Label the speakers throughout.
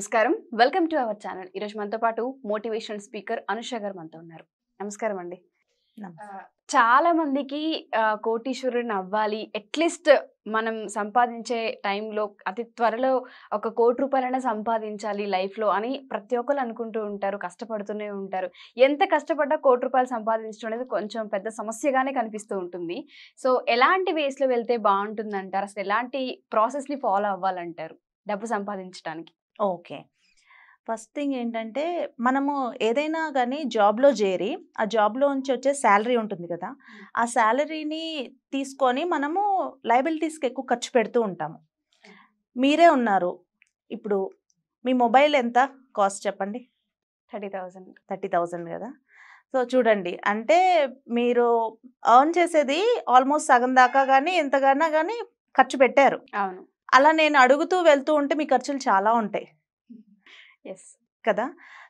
Speaker 1: నమస్కారం welcome to our channel ఈరోజు మనతో పాటు మోటివేషన్ స్పీకర్ అనుష గారు మనతో ఉన్నారు నమస్కారం అండి చాలా మందికి కోటీశ్వరుని అవ్వాలి అట్లీస్ట్ మనం సంపాదించే టైంలో అతి త్వరలో ఒక కోటి రూపాయలైనా సంపాదించాలి లైఫ్లో అని ప్రతి ఒక్కరు అనుకుంటూ ఉంటారు కష్టపడుతూనే ఉంటారు ఎంత కష్టపడ్డా కోటి రూపాయలు సంపాదించడం అనేది కొంచెం పెద్ద సమస్యగానే కనిపిస్తూ ఉంటుంది సో ఎలాంటి వేస్లో వెళ్తే బాగుంటుందంటారు అసలు ఎలాంటి ప్రాసెస్ని ఫాలో అవ్వాలంటారు డబ్బు సంపాదించడానికి ఓకే. ఫస్ట్ థింగ్ ఏంటంటే, మనము ఏదైనా కానీ జాబ్‌లో చేరి ఆ జాబ్లో వచ్చే శాలరీ ఉంటుంది కదా ఆ శాలరీని తీసుకొని మనము ఎక్కువ ఖర్చు పెడుతూ ఉంటాము. మీరే ఉన్నారు. ఇప్పుడు మీ మొబైల్ ఎంత కాస్ట్ చెప్పండి? థర్టీ థౌజండ్ థర్టీ థౌజండ్ కదా సో, చూడండి అంటే మీరు ఎర్న్ చేసేది ఆల్‌మోస్ట్ సగం దాకా కానీ ఎంతకన్నా కానీ ఖర్చు పెట్టారు. అవును. అలా నేను అడుగుతూ వెళ్తూ ఉంటే మీ ఖర్చులు చాలా ఉంటాయి ఎస్ కదా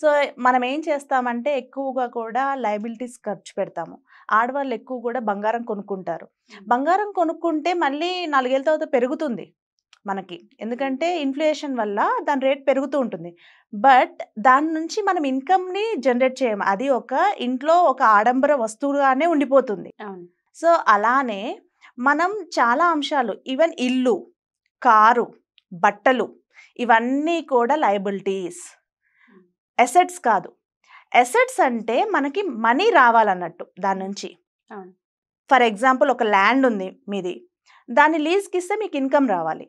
Speaker 1: సో మనం ఏం చేస్తామంటే ఎక్కువగా కూడా లయబిలిటీస్ ఖర్చు పెడతాము ఆడవాళ్ళు ఎక్కువ కూడా బంగారం కొనుక్కుంటారు బంగారం కొనుక్కుంటే మళ్ళీ నాలుగేళ్ళ తర్వాత పెరుగుతుంది మనకి ఎందుకంటే ఇన్ఫ్లేషన్ వల్ల దాని రేట్ పెరుగుతూ ఉంటుంది బట్ దాని నుంచి మనం ఇన్కమ్ని జనరేట్ చేయము అది ఒక ఇంట్లో ఒక ఆడంబర వస్తువుగానే ఉండిపోతుంది సో అలానే మనం చాలా అంశాలు ఈవెన్ ఇల్లు కారు బట్టలు ఇవన్నీ కూడా లయబిలిటీస్ ఎసెట్స్ కాదు ఎసెట్స్ అంటే మనకి మనీ రావాలన్నట్టు దాని నుంచి ఫర్ ఎగ్జాంపుల్ ఒక ల్యాండ్ ఉంది మీది దాన్ని లీజ్కి ఇస్తే మీకు ఇన్కమ్ రావాలి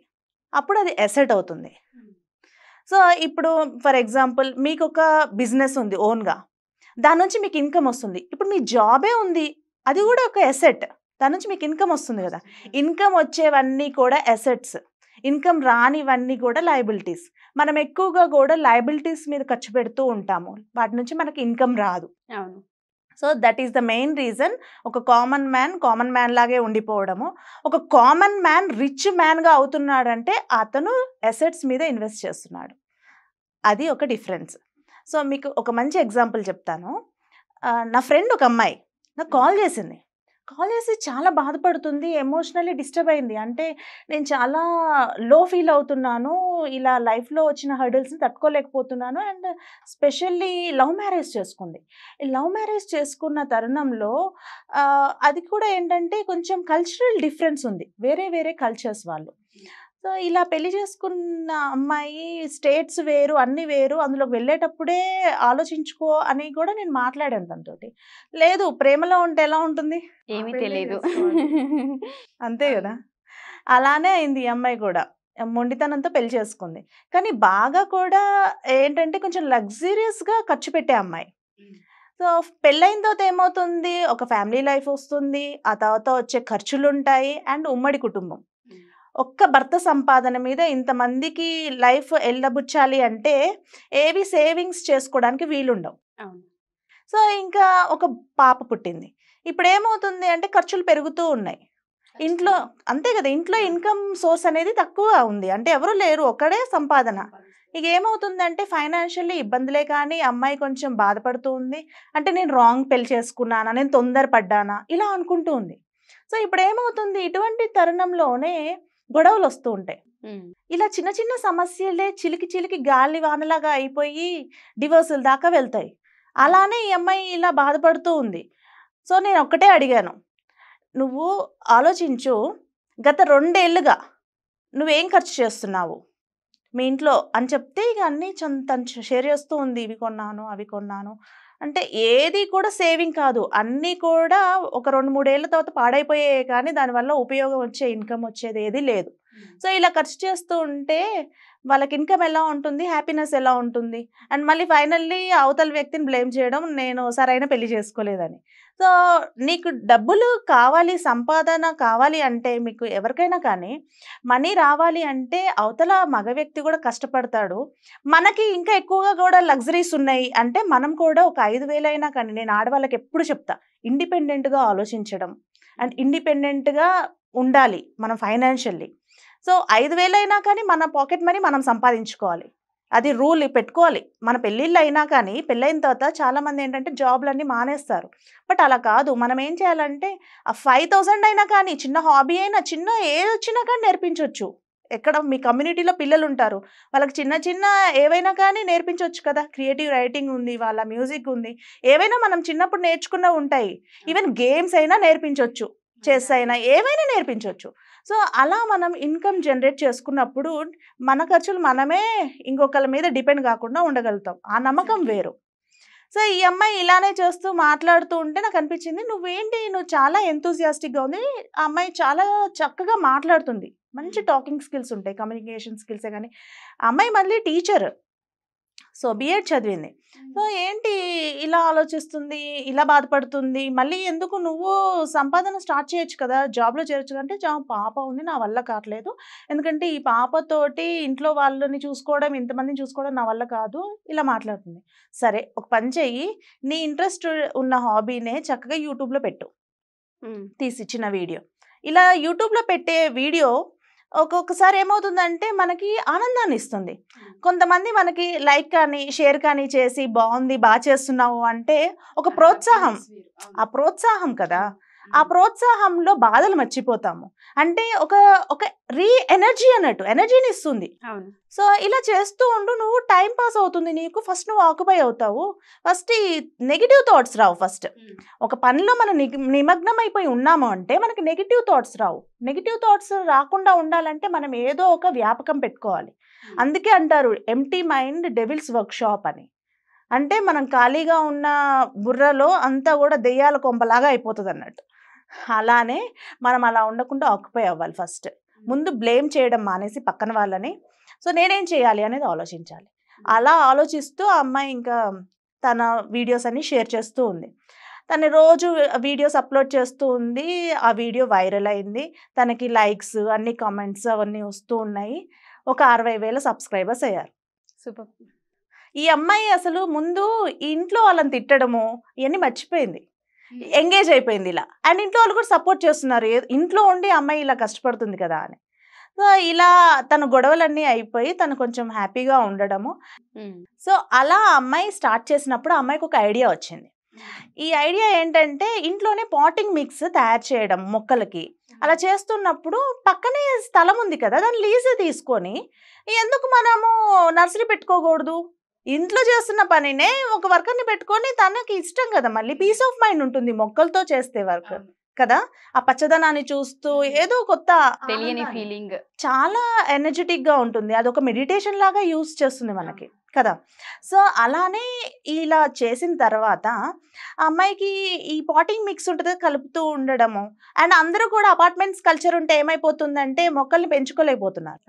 Speaker 1: అప్పుడు అది ఎసెట్ అవుతుంది సో ఇప్పుడు ఫర్ ఎగ్జాంపుల్ మీకు ఒక బిజినెస్ ఉంది ఓన్గా దాని నుంచి మీకు ఇన్కమ్ వస్తుంది ఇప్పుడు మీ జాబే ఉంది అది కూడా ఒక ఎసెట్ దాని నుంచి మీకు ఇన్కమ్ వస్తుంది కదా ఇన్కమ్ వచ్చేవన్నీ కూడా ఎసెట్స్ ఇన్కమ్ రానివన్నీ కూడా లయబిలిటీస్ మనం ఎక్కువగా కూడా లయబిలిటీస్ మీద ఖర్చు పెడుతూ ఉంటాము వాటి నుంచి మనకి ఇన్కమ్ రాదు అవును so that is the main reason ఒక కామన్ మ్యాన్ కామన్ మ్యాన్ లాగే ఉండిపోవడము ఒక కామన్ మ్యాన్ రిచ్ మ్యాన్గా అవుతున్నాడంటే అతను ఎసెట్స్ మీద ఇన్వెస్ట్ చేస్తున్నాడు అది ఒక డిఫరెన్స్ సో మీకు ఒక మంచి ఎగ్జాంపుల్ చెప్తాను నా ఫ్రెండ్ ఒక అమ్మాయి నాకు కాల్ చేసింది చేసి చాలా బాధపడుతుంది ఎమోషనల్లీ డిస్టర్బ్ అయింది అంటే నేను చాలా లో ఫీల్ అవుతున్నాను ఇలా లైఫ్లో వచ్చిన హర్డల్స్ని తట్టుకోలేకపోతున్నాను అండ్ స్పెషల్లీ లవ్ మ్యారేజ్ చేసుకుంది లవ్ మ్యారేజ్ చేసుకున్న తరుణంలో అది కూడా ఏంటంటే కొంచెం కల్చరల్ డిఫరెన్స్ ఉంది వేరే వేరే కల్చర్స్ వాళ్ళు సో ఇలా పెళ్లి చేసుకున్న అమ్మాయి స్టేట్స్ వేరు అన్ని వేరు అందులోకి వెళ్ళేటప్పుడే ఆలోచించుకో అని కూడా నేను మాట్లాడాను తనతోటి లేదు ప్రేమలో ఉంటే ఎలా ఉంటుంది ఏమీ తెలియదు అంతే కదా అలానే అయింది ఈ అమ్మాయి కూడా మొండితనంతో పెళ్లి చేసుకుంది కానీ బాగా కూడా ఏంటంటే కొంచెం లగ్జీరియస్గా ఖర్చు పెట్టే అమ్మాయి సో పెళ్ళైన తర్వాత ఏమవుతుంది ఒక ఫ్యామిలీ లైఫ్ వస్తుంది ఆ తర్వాత వచ్చే ఖర్చులు ఉంటాయి అండ్ ఉమ్మడి కుటుంబం ఒక్క భర్త సంపాదన మీద ఇంతమందికి లైఫ్ ఎల్లబుచ్చాలి అంటే ఏవి సేవింగ్స్ చేసుకోవడానికి వీలుండవు సో ఇంకా ఒక పాప పుట్టింది ఇప్పుడు ఏమవుతుంది అంటే ఖర్చులు పెరుగుతూ ఉన్నాయి ఇంట్లో అంతే కదా ఇంట్లో ఇన్కమ్ సోర్స్ అనేది తక్కువ ఉంది అంటే ఎవరు లేరు ఒక్కడే సంపాదన ఇక అంటే ఫైనాన్షియల్లీ ఇబ్బందులే కానీ అమ్మాయి కొంచెం బాధపడుతూ ఉంది అంటే నేను రాంగ్ పెళ్లి చేసుకున్నానా నేను తొందరపడ్డానా ఇలా అనుకుంటూ ఉంది సో ఇప్పుడు ఏమవుతుంది ఇటువంటి తరుణంలోనే గొడవలు వస్తూ ఉంటాయి ఇలా చిన్న చిన్న సమస్యలే చిలికి చిలికి గాలి వానలాగా అయిపోయి డివోర్సుల దాకా వెళ్తాయి అలానే ఈ అమ్మాయి ఇలా బాధపడుతూ ఉంది సో నేను ఒక్కటే అడిగాను నువ్వు ఆలోచించు గత రెండేళ్లుగా నువ్వేం ఖర్చు చేస్తున్నావు మీ ఇంట్లో అని చెప్తే ఇక అన్నీ చంత షేర్ చేస్తూ ఉంది ఇవి కొన్నాను అవి కొన్నాను అంటే ఏది కూడా సేవింగ్ కాదు అన్నీ కూడా ఒక రెండు మూడేళ్ల తర్వాత పాడైపోయాయి కానీ దానివల్ల ఉపయోగం వచ్చే ఇన్కమ్ వచ్చేది ఏది లేదు సో ఇలా ఖర్చు చేస్తూ ఉంటే వాళ్ళకి ఇన్కమ్ ఎలా ఉంటుంది హ్యాపీనెస్ ఎలా ఉంటుంది అండ్ మళ్ళీ ఫైనల్లీ అవతల వ్యక్తిని బ్లేమ్ చేయడం నేను సరైన పెళ్లి చేసుకోలేదని సో నీకు డబ్బులు కావాలి సంపాదన కావాలి అంటే మీకు ఎవరికైనా కానీ మనీ రావాలి అంటే అవతల మగ వ్యక్తి కూడా కష్టపడతాడు మనకి ఇంకా ఎక్కువగా కూడా లగ్జరీస్ ఉన్నాయి అంటే మనం కూడా ఒక ఐదు వేలైనా కానీ నేను ఆడవాళ్ళకి ఎప్పుడు చెప్తా ఇండిపెండెంట్గా ఆలోచించడం అండ్ ఇండిపెండెంట్గా ఉండాలి మనం ఫైనాన్షియల్లీ సో ఐదు వేలైనా కానీ మన పాకెట్ మనీ మనం సంపాదించుకోవాలి అది రూల్ పెట్టుకోవాలి మన పెళ్ళిళ్ళు అయినా కానీ పెళ్ళైన తర్వాత చాలామంది ఏంటంటే జాబ్లన్నీ మానేస్తారు బట్ అలా కాదు మనం ఏం చేయాలంటే ఆ ఫైవ్ థౌజండ్ అయినా కానీ చిన్న హాబీ అయినా చిన్న ఏది వచ్చినా కానీ నేర్పించవచ్చు ఎక్కడ మీ కమ్యూనిటీలో పిల్లలు ఉంటారు వాళ్ళకి చిన్న చిన్న ఏవైనా కానీ నేర్పించవచ్చు కదా క్రియేటివ్ రైటింగ్ ఉంది వాళ్ళ మ్యూజిక్ ఉంది ఏవైనా మనం చిన్నప్పుడు నేర్చుకున్న ఉంటాయి ఈవెన్ గేమ్స్ అయినా నేర్పించవచ్చు చెస్ అయినా ఏవైనా నేర్పించవచ్చు సో అలా మనం ఇన్కమ్ జనరేట్ చేసుకున్నప్పుడు మన ఖర్చులు మనమే ఇంకొకళ్ళ మీద డిపెండ్ కాకుండా ఉండగలుగుతాం ఆ నమ్మకం వేరు సో ఈ అమ్మాయి ఇలానే చేస్తూ మాట్లాడుతూ ఉంటే నాకు అనిపించింది నువ్వేంటి నువ్వు చాలా ఎంతూజియాస్టిక్గా ఉంది ఆ అమ్మాయి చాలా చక్కగా మాట్లాడుతుంది మంచి టాకింగ్ స్కిల్స్ ఉంటాయి కమ్యూనికేషన్ స్కిల్సే కానీ అమ్మాయి మళ్ళీ టీచర్ సో బిఏడ్ చదివింది సో ఏంటి ఇలా ఆలోచిస్తుంది ఇలా బాధపడుతుంది మళ్ళీ ఎందుకు నువ్వు సంపాదన స్టార్ట్ చేయొచ్చు కదా జాబ్లో చేరొచ్చు అంటే పాప ఉంది నా వల్ల కావట్లేదు ఎందుకంటే ఈ పాపతోటి ఇంట్లో వాళ్ళని చూసుకోవడం ఇంతమందిని చూసుకోవడం నా వల్ల కాదు ఇలా మాట్లాడుతుంది సరే ఒక పని చెయ్యి నీ ఇంట్రెస్ట్ ఉన్న హాబీనే చక్కగా యూట్యూబ్లో పెట్టు తీసిచ్చిన వీడియో ఇలా యూట్యూబ్లో పెట్టే వీడియో ఒక్కొక్కసారి ఏమవుతుందంటే మనకి ఆనందాన్ని ఇస్తుంది కొంతమంది మనకి లైక్ కానీ షేర్ కానీ చేసి బాగుంది బాగా చేస్తున్నావు అంటే ఒక ప్రోత్సాహం ఆ ప్రోత్సాహం కదా ఆ ప్రోత్సాహంలో బాధలు మర్చిపోతాము అంటే ఒక ఒక రీ ఎనర్జీ అన్నట్టు ఎనర్జీని ఇస్తుంది సో ఇలా చేస్తూ ఉండు నువ్వు టైం పాస్ అవుతుంది నీకు ఫస్ట్ నువ్వు ఆక్యుపై అవుతావు ఫస్ట్ ఈ నెగిటివ్ థాట్స్ రావు ఫస్ట్ ఒక పనిలో మనం నిమగ్నం అయిపోయి ఉన్నాము అంటే మనకి నెగిటివ్ థాట్స్ రావు నెగిటివ్ థాట్స్ రాకుండా ఉండాలంటే మనం ఏదో ఒక వ్యాపకం పెట్టుకోవాలి అందుకే అంటారు ఎంటీ మైండ్ డెవిల్స్ వర్క్షాప్ అని అంటే మనం ఖాళీగా ఉన్న బుర్రలో అంతా కూడా దెయ్యాల కొంపలాగా అయిపోతుంది అన్నట్టు అలానే మనం అలా ఉండకుండా ఆక్యుపై అవ్వాలి ఫస్ట్ ముందు బ్లేమ్ చేయడం మానేసి పక్కన వాళ్ళని సో నేనేం చేయాలి అనేది ఆలోచించాలి అలా ఆలోచిస్తూ ఆ అమ్మాయి ఇంకా తన వీడియోస్ అన్ని షేర్ చేస్తూ ఉంది తను రోజు వీడియోస్ అప్లోడ్ చేస్తూ ఉంది ఆ వీడియో వైరల్ అయింది తనకి లైక్స్ అన్ని కామెంట్స్ అవన్నీ వస్తూ ఉన్నాయి ఒక అరవై వేల సబ్స్క్రైబర్స్ అయ్యారు సూపర్ ఈ అమ్మాయి అసలు ముందు ఇంట్లో వాళ్ళని తిట్టడము ఇవన్నీ మర్చిపోయింది ఎంగేజ్ అయిపోయింది ఇలా అండ్ ఇంట్లో వాళ్ళు కూడా సపోర్ట్ చేస్తున్నారు ఇంట్లో ఉండి అమ్మాయి ఇలా కష్టపడుతుంది కదా అని సో ఇలా తన గొడవలన్నీ అయిపోయి తను కొంచెం హ్యాపీగా ఉండడము సో అలా అమ్మాయి స్టార్ట్ చేసినప్పుడు అమ్మాయికి ఒక ఐడియా వచ్చింది ఈ ఐడియా ఏంటంటే ఇంట్లోనే పాటింగ్ మిక్స్ తయారు చేయడం మొక్కలకి అలా చేస్తున్నప్పుడు పక్కనే స్థలం ఉంది కదా దాన్ని లీజ్ తీసుకొని ఎందుకు మనము నర్సరీ పెట్టుకోకూడదు ఇంట్లో చేస్తున్న పనినే ఒక వర్కర్ని పెట్టుకొని తనకి ఇష్టం కదా మళ్ళీ పీస్ ఆఫ్ మైండ్ ఉంటుంది మొక్కలతో చేస్తే వర్క్ కదా ఆ పచ్చదనాన్ని చూస్తూ ఏదో కొత్త తెలియని ఫీలింగ్ చాలా ఎనర్జెటిక్ గా ఉంటుంది అదొక మెడిటేషన్ లాగా యూస్ చేస్తుంది మనకి కదా సో అలానే ఇలా చేసిన తర్వాత అమ్మాయికి ఈ పాటింగ్ మిక్స్ ఉంటుంది కలుపుతూ ఉండడము అండ్ అందరూ కూడా అపార్ట్మెంట్స్ కల్చర్ ఉంటే ఏమైపోతుందంటే మొక్కల్ని పెంచుకోలేకపోతున్నారు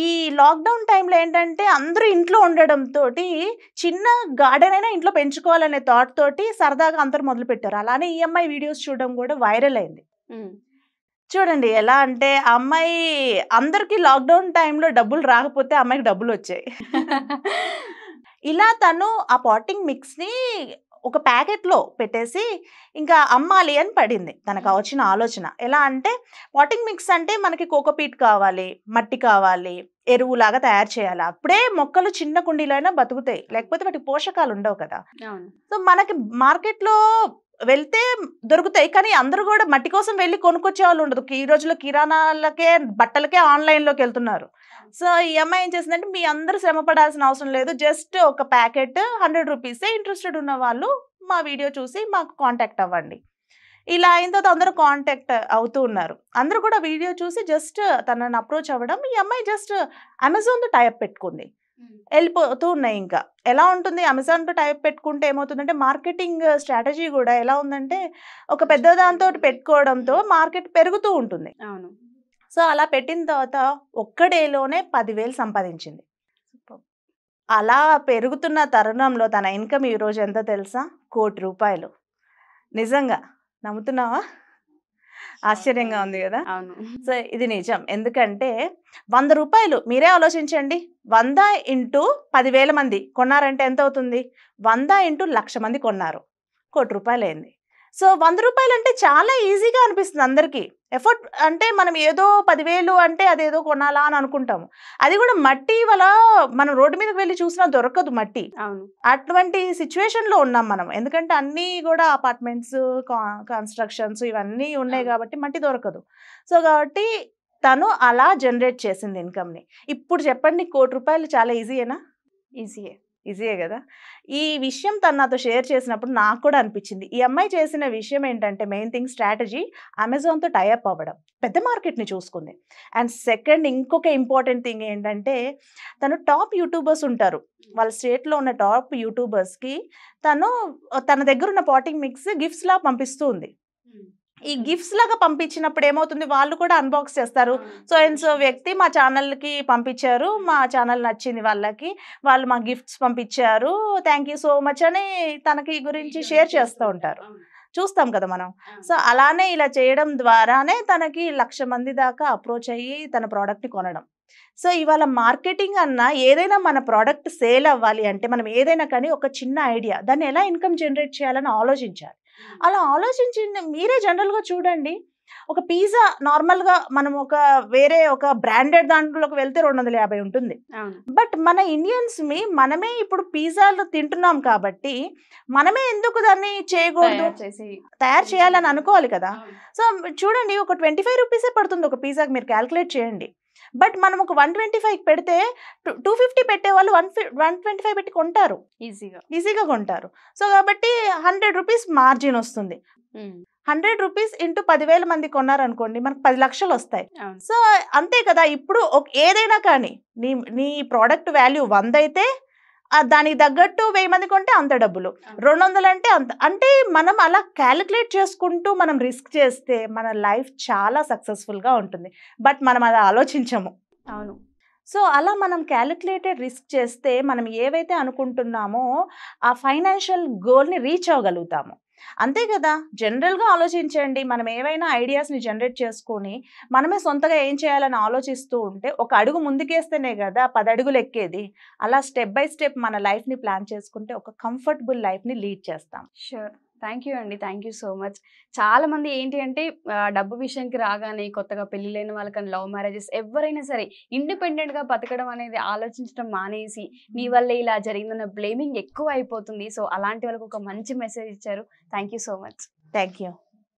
Speaker 1: ఈ లాక్డౌన్ టైంలో ఏంటంటే అందరూ ఇంట్లో ఉండడంతో చిన్న గార్డెన్ అయినా ఇంట్లో పెంచుకోవాలనే థాట్ తోటి సరదాగా అందరూ పెట్టారు అలానే ఈఎంఐ వీడియోస్ చూడడం కూడా వైరల్ అయింది చూడండి ఎలా అంటే అమ్మాయి అందరికీ లాక్డౌన్ టైంలో డబ్బులు రాకపోతే అమ్మాయికి డబ్బులు వచ్చాయి ఇలా తను ఆ పాటింగ్ మిక్స్ని ఒక ప్యాకెట్లో పెట్టేసి ఇంకా అమ్మాలి అని పడింది తనకు వచ్చిన ఆలోచన ఎలా అంటే వాటింగ్ మిక్స్ అంటే మనకి కోకోపీట్ కావాలి మట్టి కావాలి ఎరువులాగా తయారు చేయాలి అప్పుడే మొక్కలు చిన్న కుండీలైనా బతుకుతాయి లేకపోతే వాటికి పోషకాలు ఉండవు కదా సో మనకి మార్కెట్లో వెళ్తే దొరుకుతాయి కానీ అందరూ కూడా మట్టి కోసం వెళ్ళి కొనుక్కొచ్చే వాళ్ళు ఉండదు ఈ రోజులో కిరాణాలకే బట్టలకే ఆన్లైన్లోకి వెళ్తున్నారు సో ఈ అమ్మాయి ఏం చేసిందంటే మీ అందరూ శ్రమ పడాల్సిన అవసరం లేదు జస్ట్ ఒక ప్యాకెట్ హండ్రెడ్ రూపీసే ఇంట్రెస్టెడ్ ఉన్న వాళ్ళు మా వీడియో చూసి మాకు కాంటాక్ట్ అవ్వండి ఇలా అయిన తర్వాత అందరూ కాంటాక్ట్ అవుతూ ఉన్నారు అందరూ కూడా వీడియో చూసి జస్ట్ తనని అప్రోచ్ అవ్వడం ఈ అమ్మాయి జస్ట్ అమెజాన్తో టైప్ పెట్టుకుంది వెళ్ళిపోతూ ఉన్నాయి ఇంకా ఎలా ఉంటుంది అమెజాన్ తో టైప్ పెట్టుకుంటే ఏమవుతుందంటే మార్కెటింగ్ స్ట్రాటజీ కూడా ఎలా ఉందంటే ఒక పెద్ద దాంతో పెట్టుకోవడంతో మార్కెట్ పెరుగుతూ ఉంటుంది అవును సో అలా పెట్టిన తర్వాత ఒక్కడేలోనే పదివేలు సంపాదించింది అలా పెరుగుతున్న తరుణంలో తన ఇన్కమ్ ఈరోజు ఎంత తెలుసా కోటి రూపాయలు నిజంగా నమ్ముతున్నావా ఆశ్చర్యంగా ఉంది కదా అవును సో ఇది నిజం ఎందుకంటే వంద రూపాయలు మీరే ఆలోచించండి వంద ఇంటూ పదివేల మంది కొన్నారంటే ఎంత అవుతుంది వంద ఇంటూ లక్ష మంది కొన్నారు కోటి రూపాయలు అయింది సో వంద రూపాయలు అంటే చాలా ఈజీగా అనిపిస్తుంది అందరికీ ఎఫర్ట్ అంటే మనం ఏదో పదివేలు అంటే అదేదో కొనాలా అని అనుకుంటాము అది కూడా మట్టి వల్ల మనం రోడ్డు మీదకి వెళ్ళి చూసినా దొరకదు మట్టి అటువంటి సిచ్యువేషన్లో ఉన్నాం మనం ఎందుకంటే అన్నీ కూడా అపార్ట్మెంట్స్ కన్స్ట్రక్షన్స్ ఇవన్నీ ఉన్నాయి కాబట్టి మట్టి దొరకదు సో కాబట్టి తను అలా జనరేట్ చేసింది ఇన్కమ్ని ఇప్పుడు చెప్పండి కోటి రూపాయలు చాలా ఈజీయేనా ఈజీయే ఈజీయే కదా ఈ విషయం తను నాతో షేర్ చేసినప్పుడు నాకు కూడా అనిపించింది ఈ అమ్మాయి చేసిన విషయం ఏంటంటే మెయిన్ థింగ్ స్ట్రాటజీ అమెజాన్తో టైఅప్ అవ్వడం పెద్ద మార్కెట్ని చూసుకుంది అండ్ సెకండ్ ఇంకొక ఇంపార్టెంట్ థింగ్ ఏంటంటే తను టాప్ యూట్యూబర్స్ ఉంటారు వాళ్ళ స్టేట్లో ఉన్న టాప్ యూట్యూబర్స్కి తను తన దగ్గర ఉన్న పాటింగ్ మిక్స్ గిఫ్ట్స్లా పంపిస్తూ ఉంది ఈ గిఫ్ట్స్ లాగా పంపించినప్పుడు ఏమవుతుంది వాళ్ళు కూడా అన్బాక్స్ చేస్తారు సో అండ్ సో వ్యక్తి మా ఛానల్కి పంపించారు మా ఛానల్ నచ్చింది వాళ్ళకి వాళ్ళు మా గిఫ్ట్స్ పంపించారు థ్యాంక్ యూ సో మచ్ అని తనకి గురించి షేర్ చేస్తూ ఉంటారు చూస్తాం కదా మనం సో అలానే ఇలా చేయడం ద్వారానే తనకి లక్ష మంది దాకా అప్రోచ్ అయ్యి తన ప్రోడక్ట్ని కొనడం సో ఇవాళ మార్కెటింగ్ అన్న ఏదైనా మన ప్రోడక్ట్ సేల్ అవ్వాలి అంటే మనం ఏదైనా కానీ ఒక చిన్న ఐడియా దాన్ని ఎలా ఇన్కమ్ జనరేట్ చేయాలని ఆలోచించాలి అలా ఆలోచించి మీరే జనరల్గా చూడండి ఒక పిజ్జా నార్మల్గా మనం ఒక వేరే ఒక బ్రాండెడ్ దాంట్లోకి వెళ్తే రెండు వందల యాభై ఉంటుంది బట్ మన ఇండియన్స్ని మనమే ఇప్పుడు పిజ్జాలు తింటున్నాం కాబట్టి మనమే ఎందుకు దాన్ని చేయకూడదు తయారు చేయాలని అనుకోవాలి కదా సో చూడండి ఒక ట్వంటీ ఫైవ్ రూపీసే పడుతుంది ఒక పిజ్జాకి మీరు క్యాల్కులేట్ చేయండి బట్ మనం ఒక వన్ ట్వంటీ ఫైవ్ పెడితే టూ ఫిఫ్టీ పెట్టే వాళ్ళు వన్ వన్ ట్వంటీ ఫైవ్ పెట్టి కొంటారు ఈజీగా ఈజీగా కొంటారు సో కాబట్టి హండ్రెడ్ రూపీస్ మార్జిన్ వస్తుంది హండ్రెడ్ రూపీస్ ఇంటూ పదివేల మంది కొన్నారనుకోండి మనకు పది లక్షలు వస్తాయి సో అంతే కదా ఇప్పుడు ఏదైనా కానీ నీ నీ ప్రోడక్ట్ వాల్యూ వంద అయితే దానికి తగ్గట్టు వెయ్యి మంది కొంటే అంత డబ్బులు రెండు వందలు అంటే అంత అంటే మనం అలా క్యాలిక్యులేట్ చేసుకుంటూ మనం రిస్క్ చేస్తే మన లైఫ్ చాలా సక్సెస్ఫుల్గా ఉంటుంది బట్ మనం అది ఆలోచించము అవును సో అలా మనం క్యాలిక్యులేటెడ్ రిస్క్ చేస్తే మనం ఏవైతే అనుకుంటున్నామో ఆ ఫైనాన్షియల్ గోల్ని రీచ్ అవ్వగలుగుతాము అంతే కదా జనరల్గా ఆలోచించండి మనం ఏవైనా ఐడియాస్ని జనరేట్ చేసుకొని మనమే సొంతగా ఏం చేయాలని ఆలోచిస్తూ ఉంటే ఒక అడుగు ముందుకేస్తేనే కదా పది అడుగులు ఎక్కేది అలా స్టెప్ బై స్టెప్ మన లైఫ్ని ప్లాన్ చేసుకుంటే ఒక కంఫర్టబుల్ లైఫ్ని లీడ్ చేస్తాం షూర్ థ్యాంక్ యూ అండి థ్యాంక్ యూ సో మచ్ చాలా మంది ఏంటి అంటే డబ్బు విషయానికి రాగానే కొత్తగా పెళ్లి లేని వాళ్ళకని లవ్ మ్యారేజెస్ ఎవరైనా సరే ఇండిపెండెంట్ గా బతకడం అనేది ఆలోచించడం మానేసి నీ వల్ల ఇలా జరిగిందన్న బ్లేమింగ్ ఎక్కువ అయిపోతుంది సో అలాంటి వాళ్ళకి ఒక మంచి మెసేజ్ ఇచ్చారు థ్యాంక్ సో మచ్ థ్యాంక్